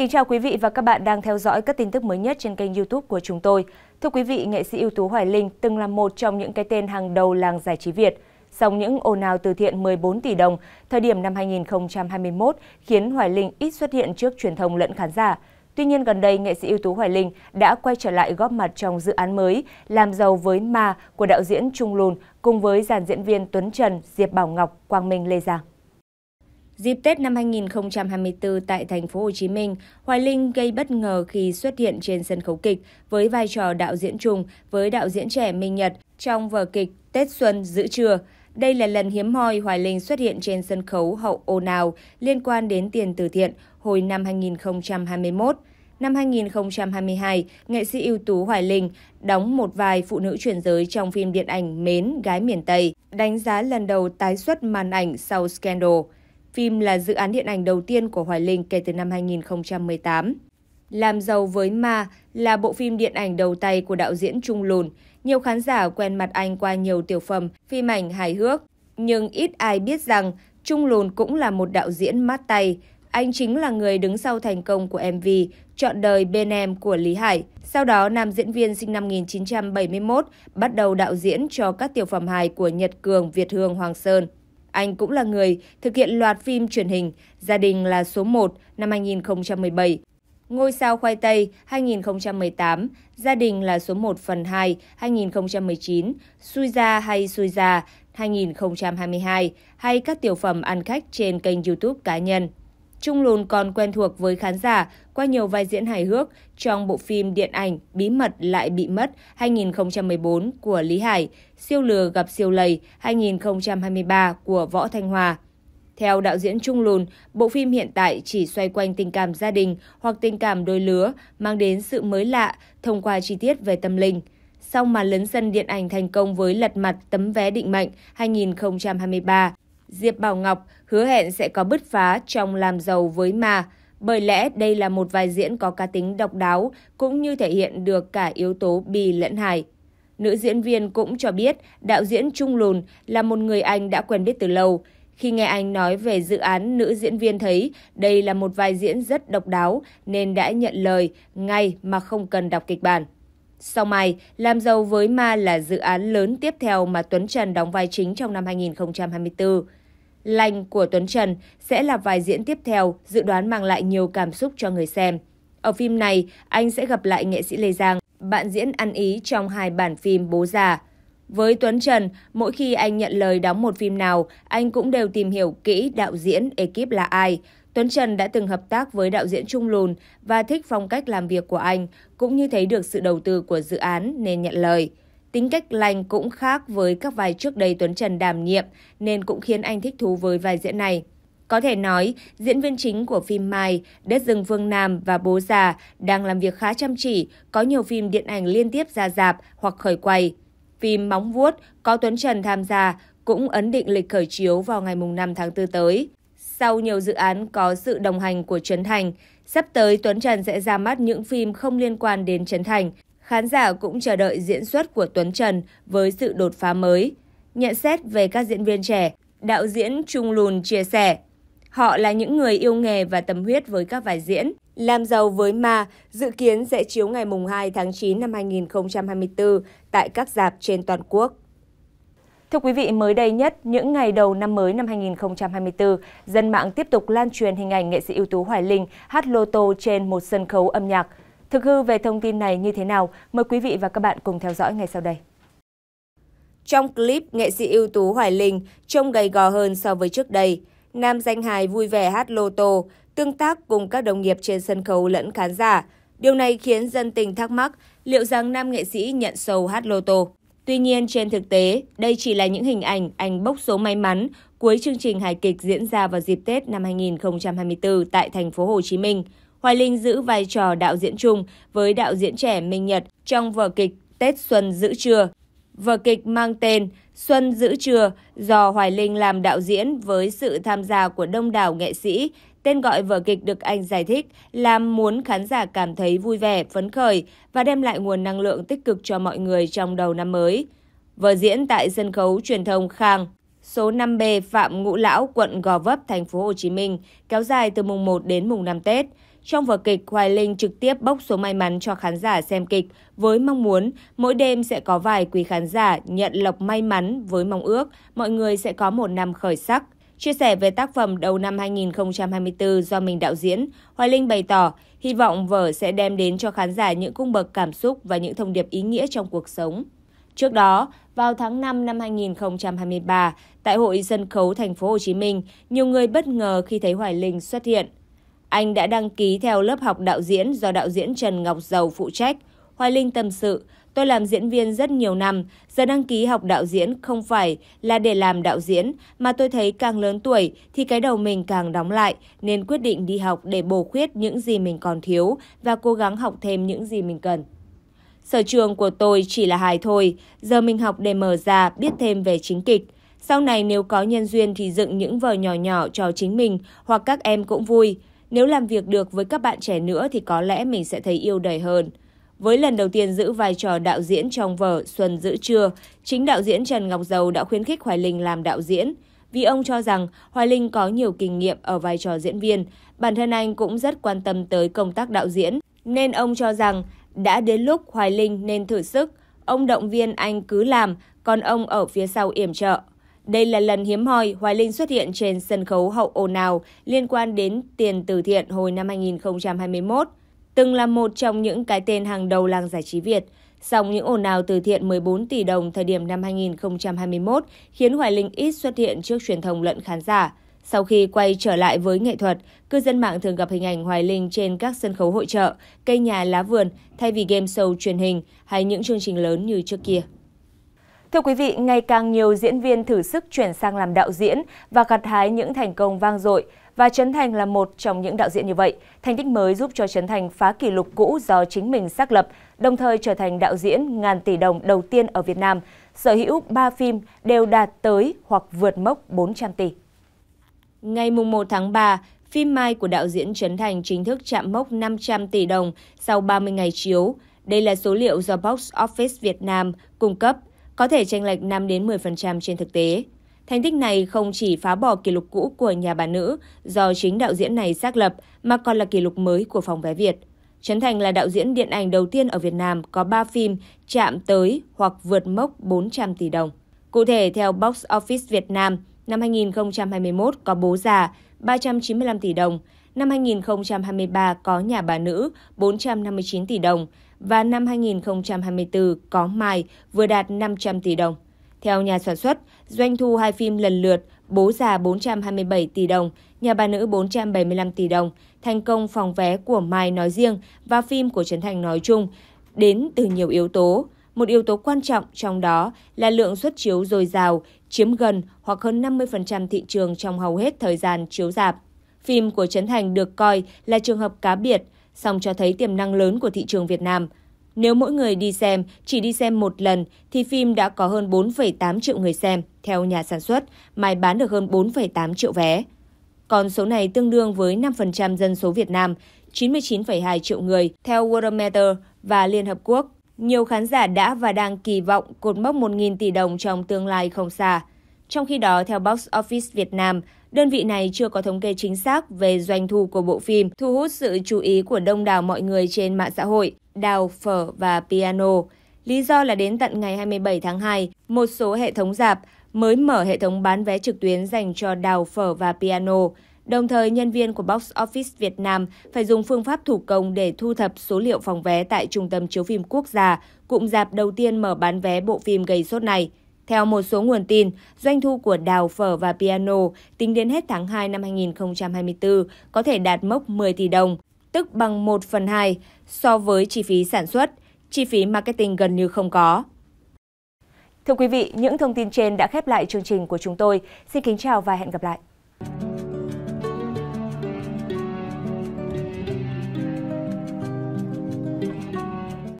kính chào quý vị và các bạn đang theo dõi các tin tức mới nhất trên kênh YouTube của chúng tôi. Thưa quý vị, nghệ sĩ ưu tú Hoài Linh từng là một trong những cái tên hàng đầu làng giải trí Việt. Song những ồn ào từ thiện 14 tỷ đồng thời điểm năm 2021 khiến Hoài Linh ít xuất hiện trước truyền thông lẫn khán giả. Tuy nhiên gần đây, nghệ sĩ ưu tú Hoài Linh đã quay trở lại góp mặt trong dự án mới Làm giàu với ma của đạo diễn Trung Lùn cùng với dàn diễn viên Tuấn Trần, Diệp Bảo Ngọc, Quang Minh Lê Giang. Dịp Tết năm 2024 tại thành phố Hồ Chí Minh, Hoài Linh gây bất ngờ khi xuất hiện trên sân khấu kịch với vai trò đạo diễn trùng với đạo diễn trẻ Minh Nhật trong vở kịch Tết Xuân Giữ Trưa. Đây là lần hiếm hoi Hoài Linh xuất hiện trên sân khấu hậu ồn ào liên quan đến tiền từ thiện hồi năm 2021. Năm 2022, nghệ sĩ ưu tú Hoài Linh đóng một vai phụ nữ chuyển giới trong phim điện ảnh Mến Gái Miền Tây, đánh giá lần đầu tái xuất màn ảnh sau Scandal. Phim là dự án điện ảnh đầu tiên của Hoài Linh kể từ năm 2018. Làm giàu với ma là bộ phim điện ảnh đầu tay của đạo diễn Trung Lùn. Nhiều khán giả quen mặt anh qua nhiều tiểu phẩm, phim ảnh hài hước. Nhưng ít ai biết rằng Trung Lùn cũng là một đạo diễn mát tay. Anh chính là người đứng sau thành công của MV Chọn đời bên em của Lý Hải. Sau đó, nam diễn viên sinh năm 1971 bắt đầu đạo diễn cho các tiểu phẩm hài của Nhật Cường, Việt Hương, Hoàng Sơn. Anh cũng là người thực hiện loạt phim truyền hình Gia đình là số 1 năm 2017, Ngôi sao khoai tây 2018, Gia đình là số 1 phần 2 2019, Xui ra hay xui ra 2022 hay các tiểu phẩm ăn khách trên kênh YouTube cá nhân. Trung Lùn còn quen thuộc với khán giả qua nhiều vai diễn hài hước trong bộ phim điện ảnh Bí mật lại bị mất 2014 của Lý Hải, Siêu lừa gặp siêu lầy 2023 của Võ Thanh Hòa. Theo đạo diễn Trung Lùn, bộ phim hiện tại chỉ xoay quanh tình cảm gia đình hoặc tình cảm đôi lứa, mang đến sự mới lạ thông qua chi tiết về tâm linh. Sau mà lấn sân điện ảnh thành công với lật mặt tấm vé định mệnh 2023, Diệp Bảo Ngọc hứa hẹn sẽ có bứt phá trong làm giàu với ma, Bởi lẽ đây là một vai diễn có cá tính độc đáo cũng như thể hiện được cả yếu tố bì lẫn hài. Nữ diễn viên cũng cho biết đạo diễn Trung Lùn là một người anh đã quen biết từ lâu. Khi nghe anh nói về dự án, nữ diễn viên thấy đây là một vai diễn rất độc đáo nên đã nhận lời ngay mà không cần đọc kịch bản. Sau Mai, Làm giàu với ma là dự án lớn tiếp theo mà Tuấn Trần đóng vai chính trong năm 2024 lành của Tuấn Trần sẽ là vài diễn tiếp theo, dự đoán mang lại nhiều cảm xúc cho người xem. Ở phim này, anh sẽ gặp lại nghệ sĩ Lê Giang, bạn diễn ăn ý trong hai bản phim Bố già. Với Tuấn Trần, mỗi khi anh nhận lời đóng một phim nào, anh cũng đều tìm hiểu kỹ đạo diễn, ekip là ai. Tuấn Trần đã từng hợp tác với đạo diễn Trung Lùn và thích phong cách làm việc của anh, cũng như thấy được sự đầu tư của dự án nên nhận lời. Tính cách lành cũng khác với các vai trước đây Tuấn Trần đảm nhiệm nên cũng khiến anh thích thú với vai diễn này. Có thể nói, diễn viên chính của phim Mai, Đất rừng phương Nam và Bố già đang làm việc khá chăm chỉ, có nhiều phim điện ảnh liên tiếp ra dạp hoặc khởi quay. Phim Móng vuốt có Tuấn Trần tham gia cũng ấn định lịch khởi chiếu vào ngày 5 tháng 4 tới. Sau nhiều dự án có sự đồng hành của Trấn Thành, sắp tới Tuấn Trần sẽ ra mắt những phim không liên quan đến Trấn Thành. Khán giả cũng chờ đợi diễn xuất của Tuấn Trần với sự đột phá mới. Nhận xét về các diễn viên trẻ, đạo diễn Trung Lùn chia sẻ, họ là những người yêu nghề và tâm huyết với các vai diễn. Làm giàu với ma dự kiến sẽ chiếu ngày 2 tháng 9 năm 2024 tại các dạp trên toàn quốc. Thưa quý vị, mới đây nhất, những ngày đầu năm mới năm 2024, dân mạng tiếp tục lan truyền hình ảnh nghệ sĩ ưu tú Hoài Linh hát lô tô trên một sân khấu âm nhạc. Thực hư về thông tin này như thế nào? Mời quý vị và các bạn cùng theo dõi ngay sau đây. Trong clip, nghệ sĩ ưu tú Hoài Linh trông gầy gò hơn so với trước đây. Nam danh hài vui vẻ hát lô tô, tương tác cùng các đồng nghiệp trên sân khấu lẫn khán giả. Điều này khiến dân tình thắc mắc liệu rằng nam nghệ sĩ nhận sầu hát lô tô. Tuy nhiên trên thực tế, đây chỉ là những hình ảnh anh bốc số may mắn cuối chương trình hài kịch diễn ra vào dịp Tết năm 2024 tại thành phố Hồ Chí Minh. Hoài Linh giữ vai trò đạo diễn chung với đạo diễn trẻ Minh Nhật trong vở kịch Tết Xuân Giữ Trưa. Vở kịch mang tên Xuân Giữ Trưa do Hoài Linh làm đạo diễn với sự tham gia của đông đảo nghệ sĩ. Tên gọi vở kịch được anh giải thích là muốn khán giả cảm thấy vui vẻ, phấn khởi và đem lại nguồn năng lượng tích cực cho mọi người trong đầu năm mới. Vở diễn tại sân khấu truyền thông Khang, số 5B Phạm Ngũ Lão, quận Gò Vấp, thành phố Hồ Chí Minh, kéo dài từ mùng 1 đến mùng 5 Tết. Trong vở kịch, Hoài Linh trực tiếp bốc số may mắn cho khán giả xem kịch với mong muốn mỗi đêm sẽ có vài quý khán giả nhận lộc may mắn với mong ước mọi người sẽ có một năm khởi sắc. Chia sẻ về tác phẩm đầu năm 2024 do mình đạo diễn, Hoài Linh bày tỏ hy vọng vở sẽ đem đến cho khán giả những cung bậc cảm xúc và những thông điệp ý nghĩa trong cuộc sống. Trước đó, vào tháng 5 năm 2023, tại hội sân khấu thành phố Hồ Chí Minh, nhiều người bất ngờ khi thấy Hoài Linh xuất hiện. Anh đã đăng ký theo lớp học đạo diễn do đạo diễn Trần Ngọc Dầu phụ trách. Hoài Linh tâm sự, tôi làm diễn viên rất nhiều năm, giờ đăng ký học đạo diễn không phải là để làm đạo diễn, mà tôi thấy càng lớn tuổi thì cái đầu mình càng đóng lại, nên quyết định đi học để bổ khuyết những gì mình còn thiếu và cố gắng học thêm những gì mình cần. Sở trường của tôi chỉ là hài thôi, giờ mình học để mở ra biết thêm về chính kịch. Sau này nếu có nhân duyên thì dựng những vở nhỏ nhỏ cho chính mình hoặc các em cũng vui. Nếu làm việc được với các bạn trẻ nữa thì có lẽ mình sẽ thấy yêu đời hơn. Với lần đầu tiên giữ vai trò đạo diễn trong vở Xuân giữ trưa, chính đạo diễn Trần Ngọc Dầu đã khuyến khích Hoài Linh làm đạo diễn. Vì ông cho rằng Hoài Linh có nhiều kinh nghiệm ở vai trò diễn viên, bản thân anh cũng rất quan tâm tới công tác đạo diễn, nên ông cho rằng đã đến lúc Hoài Linh nên thử sức. Ông động viên anh cứ làm, còn ông ở phía sau yểm trợ, đây là lần hiếm hoi Hoài Linh xuất hiện trên sân khấu hậu ồn ào liên quan đến tiền từ thiện hồi năm 2021. Từng là một trong những cái tên hàng đầu làng giải trí Việt, song những ồn ào từ thiện 14 tỷ đồng thời điểm năm 2021 khiến Hoài Linh ít xuất hiện trước truyền thông lẫn khán giả. Sau khi quay trở lại với nghệ thuật, cư dân mạng thường gặp hình ảnh Hoài Linh trên các sân khấu hội trợ, cây nhà lá vườn thay vì game show truyền hình hay những chương trình lớn như trước kia. Thưa quý vị, ngày càng nhiều diễn viên thử sức chuyển sang làm đạo diễn và gặt hái những thành công vang dội và Trấn Thành là một trong những đạo diễn như vậy. Thành tích mới giúp cho Trấn Thành phá kỷ lục cũ do chính mình xác lập, đồng thời trở thành đạo diễn ngàn tỷ đồng đầu tiên ở Việt Nam, sở hữu 3 phim đều đạt tới hoặc vượt mốc 400 tỷ. Ngày 1 tháng 3, phim Mai của đạo diễn Trấn Thành chính thức chạm mốc 500 tỷ đồng sau 30 ngày chiếu. Đây là số liệu do Box Office Việt Nam cung cấp có thể tranh lệch 5 đến 10% trên thực tế. Thành tích này không chỉ phá bỏ kỷ lục cũ của nhà bà nữ do chính đạo diễn này xác lập mà còn là kỷ lục mới của phòng vé Việt. Trấn Thành là đạo diễn điện ảnh đầu tiên ở Việt Nam có 3 phim chạm tới hoặc vượt mốc 400 tỷ đồng. Cụ thể, theo Box Office Việt Nam, năm 2021 có Bố già 395 tỷ đồng, năm 2023 có Nhà bà nữ 459 tỷ đồng, và năm 2024 có Mai vừa đạt 500 tỷ đồng. Theo nhà sản xuất, doanh thu hai phim lần lượt Bố già 427 tỷ đồng, Nhà bà nữ 475 tỷ đồng, thành công phòng vé của Mai nói riêng và phim của Trấn Thành nói chung đến từ nhiều yếu tố. Một yếu tố quan trọng trong đó là lượng xuất chiếu dồi dào, chiếm gần hoặc hơn 50% thị trường trong hầu hết thời gian chiếu dạp. Phim của Trấn Thành được coi là trường hợp cá biệt – song cho thấy tiềm năng lớn của thị trường Việt Nam. Nếu mỗi người đi xem, chỉ đi xem một lần thì phim đã có hơn 4,8 triệu người xem, theo nhà sản xuất, mai bán được hơn 4,8 triệu vé. Còn số này tương đương với 5% dân số Việt Nam, 99,2 triệu người, theo Worldometer và Liên Hợp Quốc. Nhiều khán giả đã và đang kỳ vọng cột mốc 1.000 tỷ đồng trong tương lai không xa. Trong khi đó, theo Box Office Việt Nam, Đơn vị này chưa có thống kê chính xác về doanh thu của bộ phim, thu hút sự chú ý của đông đảo mọi người trên mạng xã hội, đào, phở và piano. Lý do là đến tận ngày 27 tháng 2, một số hệ thống dạp mới mở hệ thống bán vé trực tuyến dành cho đào, phở và piano. Đồng thời, nhân viên của Box Office Việt Nam phải dùng phương pháp thủ công để thu thập số liệu phòng vé tại Trung tâm Chiếu phim Quốc gia, cụm dạp đầu tiên mở bán vé bộ phim gây sốt này. Theo một số nguồn tin, doanh thu của đào phở và piano tính đến hết tháng 2 năm 2024 có thể đạt mốc 10 tỷ đồng, tức bằng 1 phần 2 so với chi phí sản xuất, chi phí marketing gần như không có. Thưa quý vị, những thông tin trên đã khép lại chương trình của chúng tôi. Xin kính chào và hẹn gặp lại.